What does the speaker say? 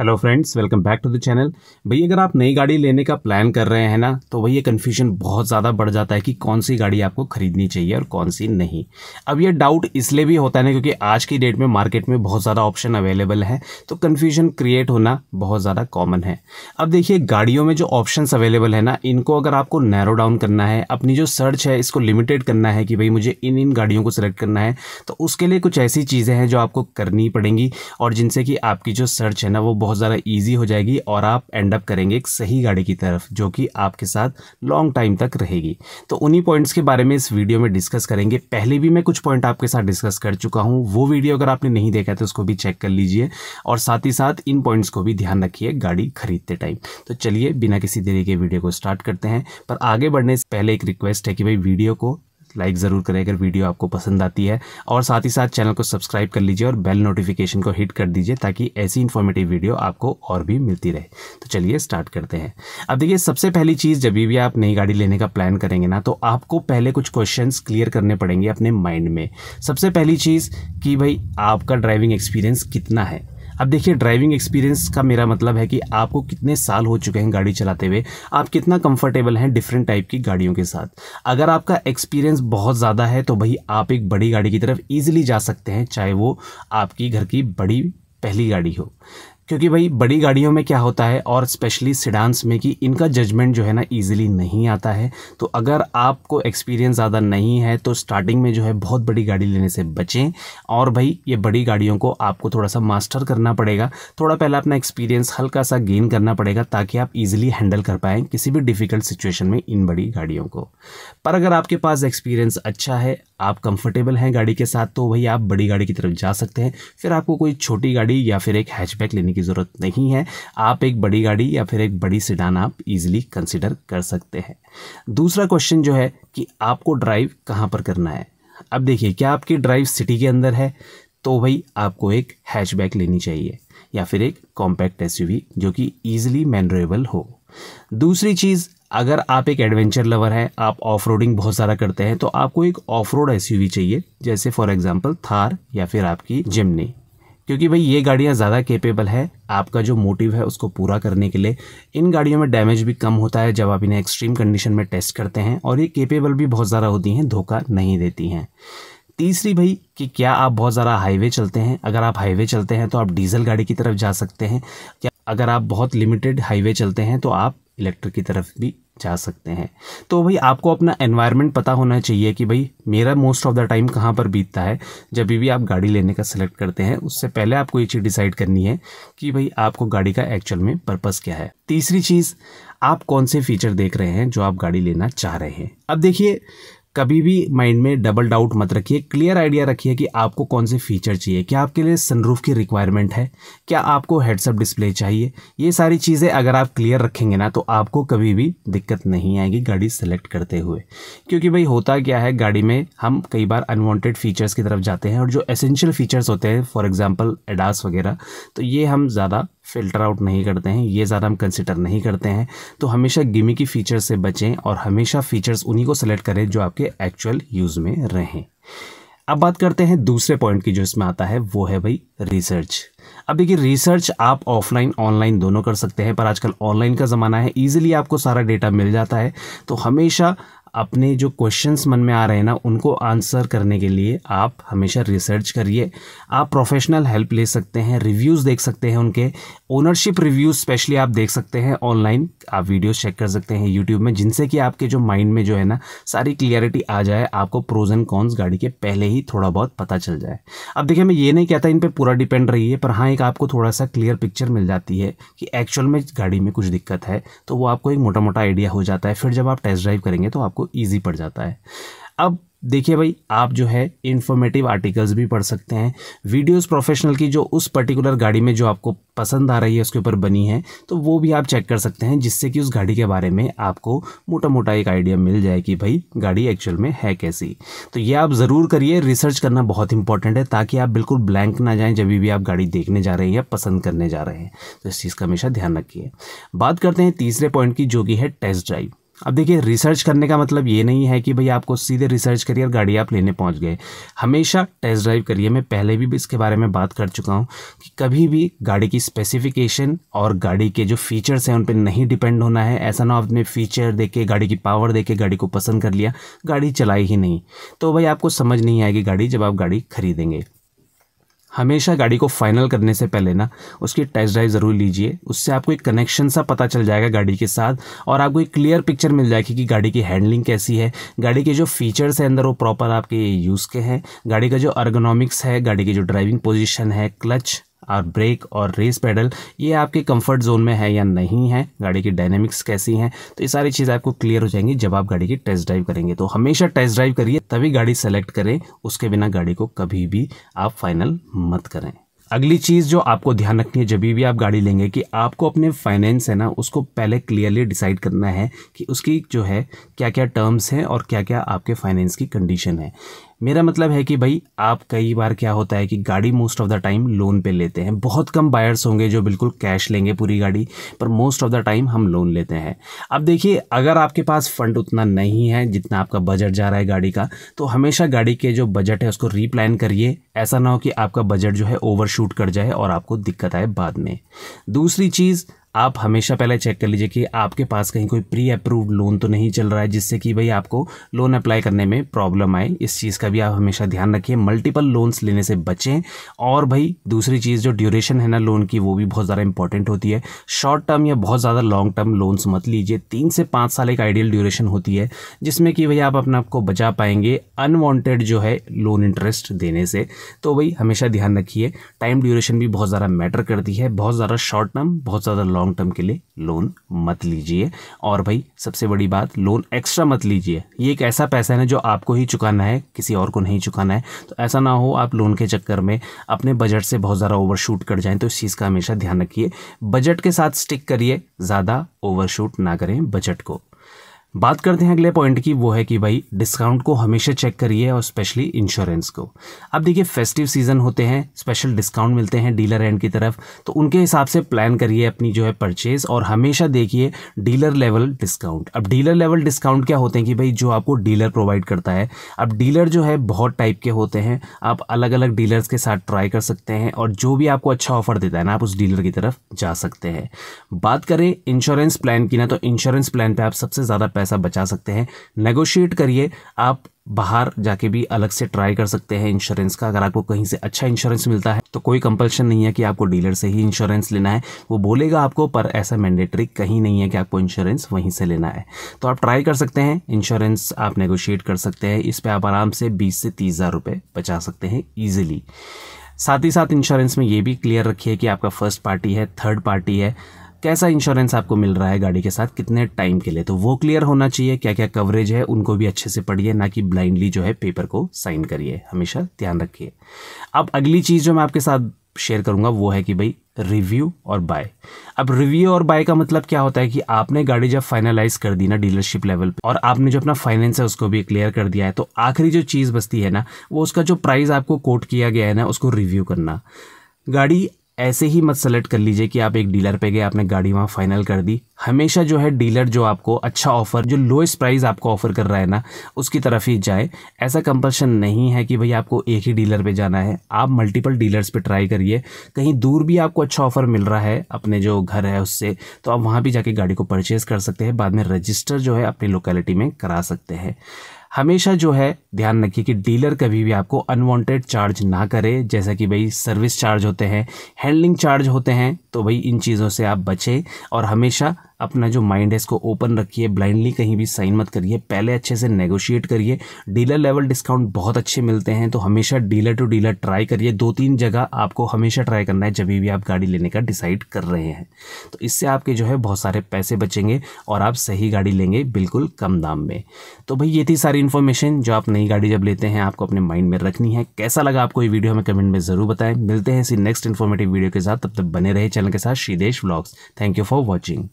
hello friends welcome back to the channel भई अगर आप नई गाड़ी लेने का प्लान कर रहे हैं ना तो भई ये कन्फ्यूजन बहुत ज़्यादा बढ़ जाता है कि कौन सी गाड़ी आपको खरीदनी चाहिए और कौन सी नहीं अब ये डाउट इसलिए भी होता है ना क्योंकि आज की डेट में मार्केट में बहुत ज़्यादा ऑप्शन अवेलेबल है तो कन्फ्यूजन क्रिएट होना बहुत ज़्यादा कॉमन है अब देखिए गाड़ियों में जो ऑप्शन अवेलेबल है ना इनको अगर आपको नैरो डाउन करना है अपनी जो सर्च है इसको लिमिटेड करना है कि भाई मुझे इन इन गाड़ियों को सिलेक्ट करना है तो उसके लिए कुछ ऐसी चीज़ें हैं जो आपको करनी पड़ेंगी और जिनसे कि आपकी जो सर्च है ना वो बहुत ज़्यादा ईजी हो जाएगी और आप एंड अप करेंगे एक सही गाड़ी की तरफ जो कि आपके साथ लॉन्ग टाइम तक रहेगी तो उन्हीं पॉइंट्स के बारे में इस वीडियो में डिस्कस करेंगे पहले भी मैं कुछ पॉइंट आपके साथ डिस्कस कर चुका हूँ वो वीडियो अगर आपने नहीं देखा तो उसको भी चेक कर लीजिए और साथ ही साथ इन पॉइंट्स को भी ध्यान रखिए गाड़ी खरीदते टाइम तो चलिए बिना किसी देरी के वीडियो को स्टार्ट करते हैं पर आगे बढ़ने से पहले एक रिक्वेस्ट है कि भाई वीडियो को लाइक ज़रूर करें अगर वीडियो आपको पसंद आती है और साथ ही साथ चैनल को सब्सक्राइब कर लीजिए और बेल नोटिफिकेशन को हिट कर दीजिए ताकि ऐसी इन्फॉर्मेटिव वीडियो आपको और भी मिलती रहे तो चलिए स्टार्ट करते हैं अब देखिए सबसे पहली चीज़ जब भी आप नई गाड़ी लेने का प्लान करेंगे ना तो आपको पहले कुछ क्वेश्चन क्लियर करने पड़ेंगे अपने माइंड में सबसे पहली चीज़ कि भाई आपका ड्राइविंग एक्सपीरियंस कितना है अब देखिए ड्राइविंग एक्सपीरियंस का मेरा मतलब है कि आपको कितने साल हो चुके हैं गाड़ी चलाते हुए आप कितना कंफर्टेबल हैं डिफरेंट टाइप की गाड़ियों के साथ अगर आपका एक्सपीरियंस बहुत ज़्यादा है तो भाई आप एक बड़ी गाड़ी की तरफ ईजिली जा सकते हैं चाहे वो आपकी घर की बड़ी पहली गाड़ी हो क्योंकि भाई बड़ी गाड़ियों में क्या होता है और स्पेशली सिडांस में कि इनका जजमेंट जो है ना ईजिली नहीं आता है तो अगर आपको एक्सपीरियंस ज़्यादा नहीं है तो स्टार्टिंग में जो है बहुत बड़ी गाड़ी लेने से बचें और भाई ये बड़ी गाड़ियों को आपको थोड़ा सा मास्टर करना पड़ेगा थोड़ा पहले अपना एक्सपीरियंस हल्का सा गेन करना पड़ेगा ताकि आप ईजिली हैंडल कर पाएँ किसी भी डिफ़िकल्ट सिचुएशन में इन बड़ी गाड़ियों को पर अगर आपके पास एक्सपीरियंस अच्छा है आप कंफर्टेबल हैं गाड़ी के साथ तो वही आप बड़ी गाड़ी की तरफ जा सकते हैं फिर आपको कोई छोटी गाड़ी या फिर एक हैचबैक लेने की की ज़रूरत नहीं है आप एक बड़ी गाड़ी या फिर एक बड़ी सिडान आप इजीली कंसिडर कर सकते हैं दूसरा क्वेश्चन जो है कि आपको ड्राइव कहाँ पर करना है अब देखिए क्या आपकी ड्राइव सिटी के अंदर है तो भाई आपको एक हैचबैक लेनी चाहिए या फिर एक कॉम्पैक्ट एसयूवी जो कि ईजिली मैनरेबल हो दूसरी चीज़ अगर आप एक एडवेंचर लवर हैं आप ऑफ रोडिंग बहुत सारा करते हैं तो आपको एक ऑफ रोड एस चाहिए जैसे फॉर एग्जाम्पल थार या फिर आपकी जिमनी क्योंकि भाई ये गाड़ियाँ ज़्यादा केपेबल है आपका जो मोटिव है उसको पूरा करने के लिए इन गाड़ियों में डैमेज भी कम होता है जब आप इन्हें एक्सट्रीम कंडीशन में टेस्ट करते हैं और ये केपेबल भी बहुत ज़्यादा होती हैं धोखा नहीं देती हैं तीसरी भाई कि क्या आप बहुत ज़्यादा हाईवे चलते हैं अगर आप हाईवे चलते हैं तो आप डीजल गाड़ी की तरफ जा सकते हैं क्या अगर आप बहुत लिमिटेड हाईवे चलते हैं तो आप इलेक्ट्रिक की तरफ भी जा सकते हैं तो भाई आपको अपना एनवायरनमेंट पता होना चाहिए कि भाई मेरा मोस्ट ऑफ द टाइम कहाँ पर बीतता है जब भी आप गाड़ी लेने का सिलेक्ट करते हैं उससे पहले आपको ये चीज़ डिसाइड करनी है कि भाई आपको गाड़ी का एक्चुअल में पर्पज़ क्या है तीसरी चीज़ आप कौन से फीचर देख रहे हैं जो आप गाड़ी लेना चाह रहे हैं अब देखिए कभी भी माइंड में डबल डाउट मत रखिए क्लियर आइडिया रखिए कि आपको कौन से फीचर चाहिए क्या आपके लिए सनरूफ की रिक्वायरमेंट है क्या आपको हेडसअप डिस्प्ले चाहिए ये सारी चीज़ें अगर आप क्लियर रखेंगे ना तो आपको कभी भी दिक्कत नहीं आएगी गाड़ी सेलेक्ट करते हुए क्योंकि भाई होता क्या है गाड़ी में हम कई बार अनवॉन्टेड फीचर्स की तरफ जाते हैं और जो एसेंशियल फीचर्स होते हैं फॉर एग्जाम्पल एडास वगैरह तो ये हम ज़्यादा फ़िल्टर आउट नहीं करते हैं ये ज़्यादा हम कंसिडर नहीं करते हैं तो हमेशा गिमी की फ़ीचर्स से बचें और हमेशा फ़ीचर्स उन्हीं को सेलेक्ट करें जो आपके एक्चुअल यूज़ में रहें अब बात करते हैं दूसरे पॉइंट की जो इसमें आता है वो है भाई रिसर्च अब देखिए रिसर्च आप ऑफलाइन ऑनलाइन दोनों कर सकते हैं पर आजकल ऑनलाइन का ज़माना है ईजिली आपको सारा डेटा मिल जाता है तो हमेशा अपने जो क्वेश्चंस मन में आ रहे हैं ना उनको आंसर करने के लिए आप हमेशा रिसर्च करिए आप प्रोफेशनल हेल्प ले सकते हैं रिव्यूज़ देख सकते हैं उनके ओनरशिप रिव्यूज़ स्पेशली आप देख सकते हैं ऑनलाइन आप वीडियो चेक कर सकते हैं यूट्यूब में जिनसे कि आपके जो माइंड में जो है ना सारी क्लियरिटी आ जाए आपको प्रोज एंड कॉन्स गाड़ी के पहले ही थोड़ा बहुत पता चल जाए अब देखिए मैं ये नहीं कहता इन पर पूरा डिपेंड रही है पर हाँ एक आपको थोड़ा सा क्लियर पिक्चर मिल जाती है कि एक्चुअल में गाड़ी में कुछ दिक्कत है तो वो आपको एक मोटा मोटा आइडिया हो जाता है फिर जब आप टेस्ट ड्राइव करेंगे तो आपको आपको ईजी पड़ जाता है अब देखिए भाई आप जो है इन्फॉर्मेटिव आर्टिकल्स भी पढ़ सकते हैं वीडियोस प्रोफेशनल की जो उस पर्टिकुलर गाड़ी में जो आपको पसंद आ रही है उसके ऊपर बनी है तो वो भी आप चेक कर सकते हैं जिससे कि उस गाड़ी के बारे में आपको मोटा मोटा एक आइडिया मिल जाए कि भाई गाड़ी एक्चुअल में है कैसी तो ये आप ज़रूर करिए रिसर्च करना बहुत इंपॉर्टेंट है ताकि आप बिल्कुल ब्लैंक ना जाएँ जब भी आप गाड़ी देखने जा रहे हैं या पसंद करने जा रहे हैं तो इस चीज़ का हमेशा ध्यान रखिए बात करते हैं तीसरे पॉइंट की जो कि है टेस्ट ड्राइव अब देखिए रिसर्च करने का मतलब ये नहीं है कि भाई आपको सीधे रिसर्च करिए और गाड़ी आप लेने पहुंच गए हमेशा टेस्ट ड्राइव करिए मैं पहले भी इसके बारे में बात कर चुका हूं कि कभी भी गाड़ी की स्पेसिफिकेशन और गाड़ी के जो फीचर्स हैं उन पर नहीं डिपेंड होना है ऐसा ना आपने फीचर देखे गाड़ी की पावर देखे गाड़ी को पसंद कर लिया गाड़ी चलाई ही नहीं तो भाई आपको समझ नहीं आएगी गाड़ी जब आप गाड़ी खरीदेंगे हमेशा गाड़ी को फाइनल करने से पहले ना उसकी टेस्ट ड्राइव ज़रूर लीजिए उससे आपको एक कनेक्शन सा पता चल जाएगा गाड़ी के साथ और आपको एक क्लियर पिक्चर मिल जाएगी कि गाड़ी की हैंडलिंग कैसी है गाड़ी के जो फीचर्स हैं अंदर वो प्रॉपर आपके यूज़ के हैं गाड़ी का जो अर्गोनॉमिक्स है गाड़ी की जो ड्राइविंग पोजिशन है क्लच और ब्रेक और रेस पैडल ये आपके कंफर्ट जोन में है या नहीं है गाड़ी की डायनेमिक्स कैसी हैं तो ये सारी चीजें आपको क्लियर हो जाएंगी जब आप गाड़ी की टेस्ट ड्राइव करेंगे तो हमेशा टेस्ट ड्राइव करिए तभी गाड़ी सेलेक्ट करें उसके बिना गाड़ी को कभी भी आप फाइनल मत करें अगली चीज़ जो आपको ध्यान रखनी है जब भी आप गाड़ी लेंगे कि आपको अपने फाइनेंस है ना उसको पहले क्लियरली डिसाइड करना है कि उसकी जो है क्या क्या टर्म्स हैं और क्या क्या आपके फाइनेंस की कंडीशन है मेरा मतलब है कि भाई आप कई बार क्या होता है कि गाड़ी most of the time loan पे लेते हैं बहुत कम बायर्स होंगे जो बिल्कुल कैश लेंगे पूरी गाड़ी पर मोस्ट ऑफ द टाइम हम लोन लेते हैं अब देखिए अगर आपके पास फंड उतना नहीं है जितना आपका बजट जा रहा है गाड़ी का तो हमेशा गाड़ी के जो बजट है उसको रीप्लान करिए ऐसा ना हो कि आपका बजट जो है ओवरशूट कर जाए और आपको दिक्कत आए बाद में दूसरी चीज़ आप हमेशा पहले चेक कर लीजिए कि आपके पास कहीं कोई प्री अप्रूव्ड लोन तो नहीं चल रहा है जिससे कि भाई आपको लोन अप्लाई करने में प्रॉब्लम आए इस चीज़ का भी आप हमेशा ध्यान रखिए मल्टीपल लोन्स लेने से बचें और भाई दूसरी चीज़ जो ड्यूरेशन है ना लोन की वो भी बहुत ज़्यादा इंपॉर्टेंट होती है शॉर्ट टर्म या बहुत ज़्यादा लॉन्ग टर्म लोन्स मत लीजिए तीन से पाँच साल एक आइडियल ड्यूरेशन होती है जिसमें कि भाई आप अपने आप को बचा पाएंगे अनवॉन्टेड जो है लोन इंटरेस्ट देने से तो भाई हमेशा ध्यान रखिए टाइम ड्यूरेशन भी बहुत ज़्यादा मैटर करती है बहुत ज़्यादा शॉर्ट टर्म बहुत ज़्यादा लॉन्ग टर्म के लिए लोन मत लीजिए और भाई सबसे बड़ी बात लोन एक्स्ट्रा मत लीजिए ये एक ऐसा पैसा है ना जो आपको ही चुकाना है किसी और को नहीं चुकाना है तो ऐसा ना हो आप लोन के चक्कर में अपने बजट से बहुत ज़्यादा ओवरशूट कर जाएँ तो इस चीज़ का हमेशा ध्यान रखिए बजट के साथ स्टिक करिए ज़्यादा ओवरशूट ना करें बजट को बात करते हैं अगले पॉइंट की वो है कि भाई डिस्काउंट को हमेशा चेक करिए और स्पेशली इंश्योरेंस को अब देखिए फेस्टिव सीजन होते हैं स्पेशल डिस्काउंट मिलते हैं डीलर एंड की तरफ तो उनके हिसाब से प्लान करिए अपनी जो है परचेज और हमेशा देखिए डीलर लेवल डिस्काउंट अब डीलर लेवल डिस्काउंट क्या होते हैं कि भाई जो आपको डीलर प्रोवाइड करता है अब डीलर जो है बहुत टाइप के होते हैं आप अलग अलग डीलर्स के साथ ट्राई कर सकते हैं और जो भी आपको अच्छा ऑफर देता है ना आप उस डीलर की तरफ जा सकते हैं बात करें इंश्योरेंस प्लान की ना तो इंश्योरेंस प्लान पर आप सबसे ज़्यादा पैसा बचा सकते हैं नेगोशिएट करिए आप बाहर जाके भी अलग से ट्राई कर सकते हैं इंश्योरेंस का अगर आपको कहीं से अच्छा इंश्योरेंस मिलता है तो कोई कंपल्शन नहीं है कि आपको डीलर से ही इंश्योरेंस लेना है वो बोलेगा आपको पर ऐसा मैंडेटरी कहीं नहीं है कि आपको इंश्योरेंस वहीं से लेना है तो आप ट्राई कर सकते हैं इंश्योरेंस आप नेगोशिएट कर सकते हैं इस पर आप आराम से बीस से तीस हज़ार बचा सकते हैं ईजिली साथ ही साथ इंश्योरेंस में ये भी क्लियर रखिए कि आपका फर्स्ट पार्टी है थर्ड पार्टी है कैसा इंश्योरेंस आपको मिल रहा है गाड़ी के साथ कितने टाइम के लिए तो वो क्लियर होना चाहिए क्या क्या कवरेज है उनको भी अच्छे से पढ़िए ना कि ब्लाइंडली जो है पेपर को साइन करिए हमेशा ध्यान रखिए अब अगली चीज़ जो मैं आपके साथ शेयर करूंगा वो है कि भाई रिव्यू और बाय अब रिव्यू और बाय का मतलब क्या होता है कि आपने गाड़ी जब फाइनलाइज कर दी ना डीलरशिप लेवल पे और आपने जो अपना फाइनेंस है उसको भी क्लियर कर दिया है तो आखिरी जो चीज़ बचती है ना वो उसका जो प्राइस आपको कोट किया गया है ना उसको रिव्यू करना गाड़ी ऐसे ही मत सेलेक्ट कर लीजिए कि आप एक डीलर पे गए आपने गाड़ी वहाँ फाइनल कर दी हमेशा जो है डीलर जो आपको अच्छा ऑफर जो लोएस्ट प्राइस आपको ऑफर कर रहा है ना उसकी तरफ ही जाए ऐसा कंपल्शन नहीं है कि भाई आपको एक ही डीलर पे जाना है आप मल्टीपल डीलर्स पे ट्राई करिए कहीं दूर भी आपको अच्छा ऑफर मिल रहा है अपने जो घर है उससे तो आप वहाँ भी जाके गाड़ी को परचेज़ कर सकते हैं बाद में रजिस्टर जो है अपनी लोकेलिटी में करा सकते हैं हमेशा जो है ध्यान रखिए कि डीलर कभी भी आपको अनवांटेड चार्ज ना करे जैसा कि भाई सर्विस चार्ज होते हैं हैंडलिंग चार्ज होते हैं तो भाई इन चीज़ों से आप बचें और हमेशा अपना जो माइंड है इसको ओपन रखिए ब्लाइंडली कहीं भी साइन मत करिए पहले अच्छे से नेगोशिएट करिए डीलर लेवल डिस्काउंट बहुत अच्छे मिलते हैं तो हमेशा डीलर टू डीलर ट्राई करिए दो तीन जगह आपको हमेशा ट्राई करना है जब भी आप गाड़ी लेने का डिसाइड कर रहे हैं तो इससे आपके जो है बहुत सारे पैसे बचेंगे और आप सही गाड़ी लेंगे बिल्कुल कम दाम में तो भाई ये थी सारी इन्फॉर्मेशन जो आप नई गाड़ी जब लेते हैं आपको अपने माइंड में रखनी है कैसा लगा आपको ये वीडियो हमें कमेंट में ज़रूर बताएं मिलते हैं इसी नेक्स्ट इन्फॉर्मेटिव वीडियो के साथ तब तक बने रहे चैनल के साथ Shridesh blogs thank you for watching